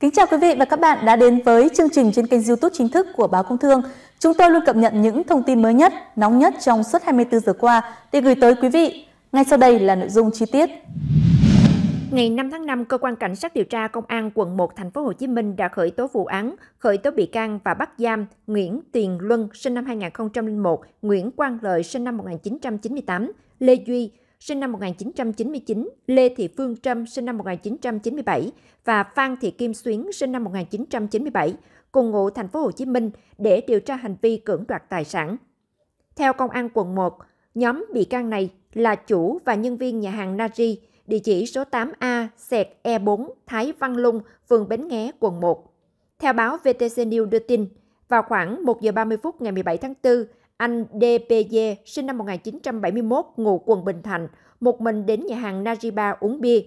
Kính chào quý vị và các bạn đã đến với chương trình trên kênh YouTube chính thức của Báo Công Thương. Chúng tôi luôn cập nhật những thông tin mới nhất, nóng nhất trong suốt 24 giờ qua để gửi tới quý vị. Ngay sau đây là nội dung chi tiết. Ngày 5 tháng 5, cơ quan cảnh sát điều tra công an quận 1 thành phố Hồ Chí Minh đã khởi tố vụ án, khởi tố bị can và bắt giam Nguyễn Tiền Luân sinh năm 2001, Nguyễn Quang Lợi sinh năm 1998, Lê Duy sinh năm 1999, Lê Thị Phương Trâm, sinh năm 1997 và Phan Thị Kim Xuyến, sinh năm 1997, cùng ngụ thành phố Hồ Chí Minh để điều tra hành vi cưỡng đoạt tài sản. Theo công an quận 1, nhóm bị can này là chủ và nhân viên nhà hàng Nari, địa chỉ số 8A, xẹt E4, Thái Văn Lung, phường Bến Nghé, quận 1. Theo báo VTC News đưa tin, vào khoảng 1 giờ 30 phút ngày 17 tháng 4, anh DPG, sinh năm 1971, ngụ quận Bình Thạnh, một mình đến nhà hàng Najiba uống bia.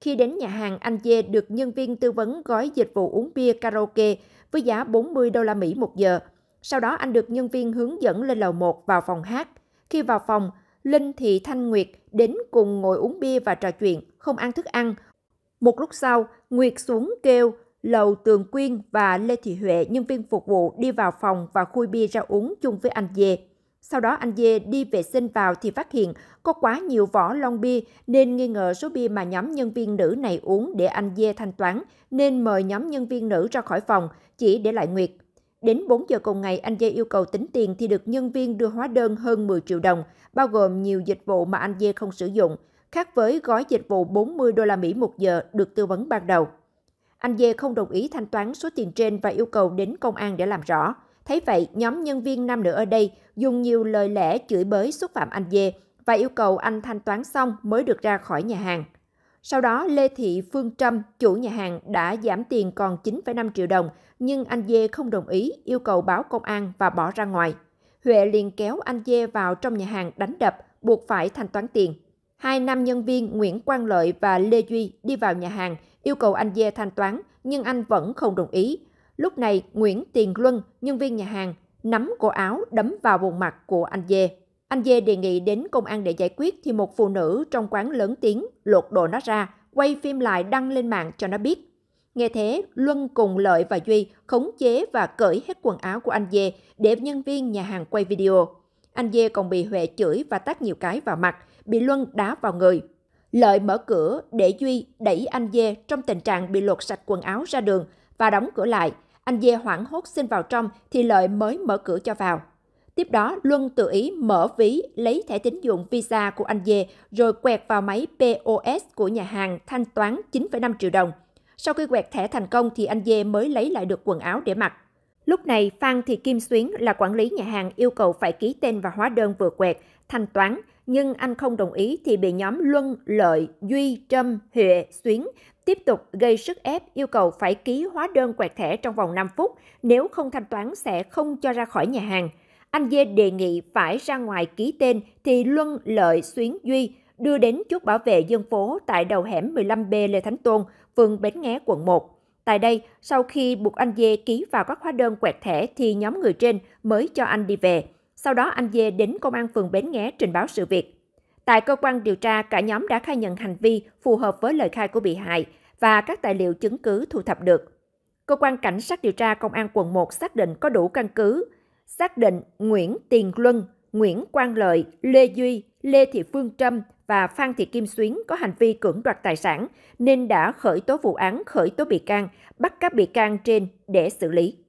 Khi đến nhà hàng, anh Dê được nhân viên tư vấn gói dịch vụ uống bia karaoke với giá 40 đô la Mỹ một giờ. Sau đó anh được nhân viên hướng dẫn lên lầu 1 vào phòng hát. Khi vào phòng, Linh Thị Thanh Nguyệt đến cùng ngồi uống bia và trò chuyện, không ăn thức ăn. Một lúc sau, Nguyệt xuống kêu Lầu Tường Quyên và Lê Thị Huệ, nhân viên phục vụ đi vào phòng và khui bia ra uống chung với anh Dê. Sau đó anh Dê đi vệ sinh vào thì phát hiện có quá nhiều vỏ lon bia nên nghi ngờ số bia mà nhóm nhân viên nữ này uống để anh Dê thanh toán nên mời nhóm nhân viên nữ ra khỏi phòng, chỉ để lại Nguyệt. Đến 4 giờ cùng ngày, anh Dê yêu cầu tính tiền thì được nhân viên đưa hóa đơn hơn 10 triệu đồng, bao gồm nhiều dịch vụ mà anh Dê không sử dụng, khác với gói dịch vụ 40 đô la Mỹ một giờ được tư vấn ban đầu. Anh Dê không đồng ý thanh toán số tiền trên và yêu cầu đến công an để làm rõ. Thấy vậy, nhóm nhân viên nam nữ ở đây dùng nhiều lời lẽ chửi bới xúc phạm anh Dê và yêu cầu anh thanh toán xong mới được ra khỏi nhà hàng. Sau đó, Lê Thị Phương Trâm, chủ nhà hàng, đã giảm tiền còn 9,5 triệu đồng, nhưng anh Dê không đồng ý, yêu cầu báo công an và bỏ ra ngoài. Huệ liền kéo anh Dê vào trong nhà hàng đánh đập, buộc phải thanh toán tiền. Hai nam nhân viên Nguyễn Quang Lợi và Lê Duy đi vào nhà hàng, yêu cầu anh Dê thanh toán, nhưng anh vẫn không đồng ý. Lúc này, Nguyễn Tiền Luân, nhân viên nhà hàng, nắm cổ áo đấm vào vùng mặt của anh Dê. Anh Dê đề nghị đến công an để giải quyết thì một phụ nữ trong quán lớn tiếng lột đồ nó ra, quay phim lại đăng lên mạng cho nó biết. Nghe thế, Luân cùng Lợi và Duy khống chế và cởi hết quần áo của anh Dê để nhân viên nhà hàng quay video. Anh Dê còn bị Huệ chửi và tát nhiều cái vào mặt, bị Luân đá vào người. Lợi mở cửa để Duy đẩy anh Dê trong tình trạng bị lột sạch quần áo ra đường và đóng cửa lại. Anh Dê hoảng hốt xin vào trong thì Lợi mới mở cửa cho vào. Tiếp đó, Luân tự ý mở ví, lấy thẻ tín dụng Visa của anh Dê rồi quẹt vào máy POS của nhà hàng thanh toán 9,5 triệu đồng. Sau khi quẹt thẻ thành công thì anh Dê mới lấy lại được quần áo để mặc. Lúc này, Phan Thị Kim Xuyến là quản lý nhà hàng yêu cầu phải ký tên và hóa đơn vừa quẹt, thanh toán, nhưng anh không đồng ý thì bị nhóm Luân, Lợi, Duy, Trâm, Huệ, Xuyến tiếp tục gây sức ép yêu cầu phải ký hóa đơn quẹt thẻ trong vòng 5 phút, nếu không thanh toán sẽ không cho ra khỏi nhà hàng. Anh Dê đề nghị phải ra ngoài ký tên thì Luân, Lợi, Xuyến, Duy đưa đến chốt bảo vệ dân phố tại đầu hẻm 15B Lê Thánh Tôn, phường Bến Nghé, quận 1. Tại đây, sau khi buộc anh Dê ký vào các hóa đơn quẹt thẻ thì nhóm người trên mới cho anh đi về. Sau đó anh Dê đến công an phường Bến Nghé trình báo sự việc. Tại cơ quan điều tra, cả nhóm đã khai nhận hành vi phù hợp với lời khai của bị hại và các tài liệu chứng cứ thu thập được. Cơ quan cảnh sát điều tra công an quận 1 xác định có đủ căn cứ, xác định Nguyễn Tiền Luân, Nguyễn Quang Lợi, Lê Duy, Lê Thị Phương Trâm và Phan Thị Kim Xuyến có hành vi cưỡng đoạt tài sản nên đã khởi tố vụ án, khởi tố bị can, bắt các bị can trên để xử lý.